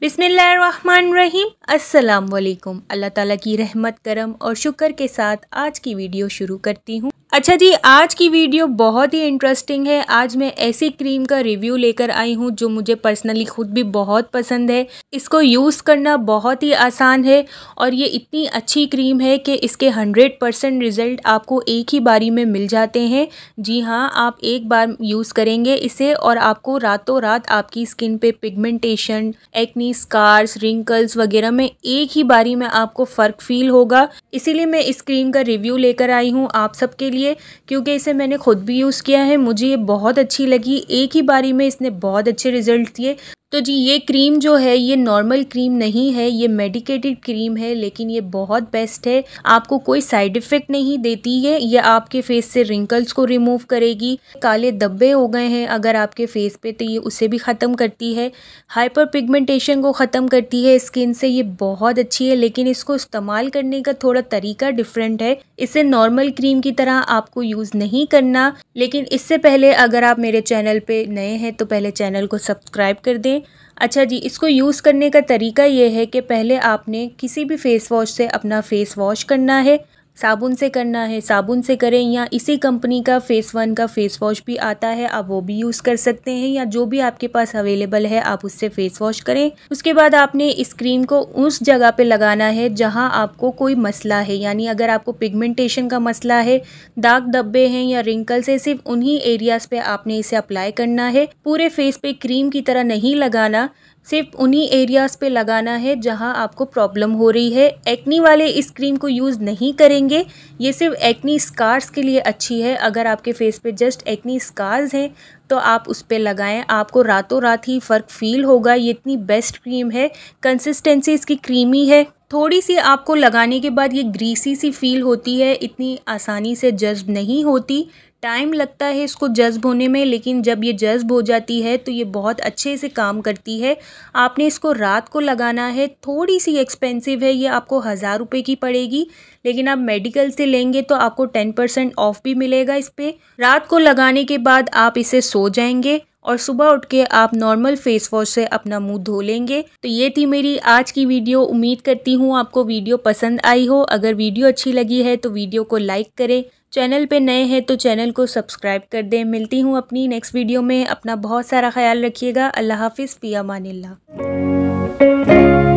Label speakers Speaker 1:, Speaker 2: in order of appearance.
Speaker 1: बिसमीम अस्सलाम वालेकुम अल्लाह ताला की रहमत करम और शुक्र के साथ आज की वीडियो शुरू करती हूँ अच्छा जी आज की वीडियो बहुत ही इंटरेस्टिंग है आज मैं ऐसी क्रीम का रिव्यू लेकर आई हूँ जो मुझे पर्सनली खुद भी बहुत पसंद है इसको यूज़ करना बहुत ही आसान है और ये इतनी अच्छी क्रीम है कि इसके 100 परसेंट रिज़ल्ट आपको एक ही बारी में मिल जाते हैं जी हाँ आप एक बार यूज़ करेंगे इसे और आपको रातों रात आपकी स्किन पे पिगमेंटेशन एक्नी स्कार्स रिंकल्स वगैरह में एक ही बारी में आपको फ़र्क फील होगा इसीलिए मैं इस क्रीम का रिव्यू लेकर आई हूँ आप सबके लिए चाहिए क्योंकि इसे मैंने ख़ुद भी यूज़ किया है मुझे ये बहुत अच्छी लगी एक ही बारी में इसने बहुत अच्छे रिज़ल्ट दिए तो जी ये क्रीम जो है ये नॉर्मल क्रीम नहीं है ये मेडिकेटेड क्रीम है लेकिन ये बहुत बेस्ट है आपको कोई साइड इफ़ेक्ट नहीं देती है ये आपके फेस से रिंकल्स को रिमूव करेगी काले धब्बे हो गए हैं अगर आपके फेस पे तो ये उसे भी ख़त्म करती है हाइपर पिगमेंटेशन को ख़त्म करती है स्किन से ये बहुत अच्छी है लेकिन इसको इस्तेमाल करने का थोड़ा तरीका डिफरेंट है इसे नॉर्मल क्रीम की तरह आपको यूज़ नहीं करना लेकिन इससे पहले अगर आप मेरे चैनल पर नए हैं तो पहले चैनल को सब्सक्राइब कर दें अच्छा जी इसको यूज़ करने का तरीका ये है कि पहले आपने किसी भी फेस वॉश से अपना फेस वॉश करना है साबुन से करना है साबुन से करें या इसी कंपनी का फेस वन का फेस वॉश भी आता है आप वो भी यूज़ कर सकते हैं या जो भी आपके पास अवेलेबल है आप उससे फेस वॉश करें उसके बाद आपने इस क्रीम को उस जगह पे लगाना है जहाँ आपको कोई मसला है यानी अगर आपको पिगमेंटेशन का मसला है दाग धब्बे हैं या रिंकल्स है सिर्फ उन्हीं एरियाज़ पे आपने इसे अप्लाई करना है पूरे फेस पे क्रीम की तरह नहीं लगाना सिर्फ उन्हीं एरियाज़ पे लगाना है जहाँ आपको प्रॉब्लम हो रही है एक्नी वाले इस क्रीम को यूज़ नहीं करेंगे लेंगे ये सिर्फ एक्नी स्कार्स के लिए अच्छी है अगर आपके फेस पे जस्ट एक्नी स्कार्स हैं तो आप उस पर लगाएं आपको रातों रात ही फ़र्क फील होगा ये इतनी बेस्ट क्रीम है कंसिस्टेंसी इसकी क्रीमी है थोड़ी सी आपको लगाने के बाद ये ग्रीसी सी फील होती है इतनी आसानी से जज्ब नहीं होती टाइम लगता है इसको जज्ब होने में लेकिन जब ये जज्ब हो जाती है तो ये बहुत अच्छे से काम करती है आपने इसको रात को लगाना है थोड़ी सी एक्सपेंसिव है ये आपको हज़ार रुपये की पड़ेगी लेकिन आप मेडिकल से लेंगे तो आपको टेन परसेंट ऑफ भी मिलेगा इस पर रात को लगाने के बाद आप इसे सो जाएंगे और सुबह उठ के आप नॉर्मल फेस वॉश से अपना मुंह धो लेंगे तो ये थी मेरी आज की वीडियो उम्मीद करती हूँ आपको वीडियो पसंद आई हो अगर वीडियो अच्छी लगी है तो वीडियो को लाइक करें चैनल पे नए हैं तो चैनल को सब्सक्राइब कर दें मिलती हूँ अपनी नेक्स्ट वीडियो में अपना बहुत सारा ख्याल रखिएगा अल्लाह हाफिज़ पिया मानिल्ला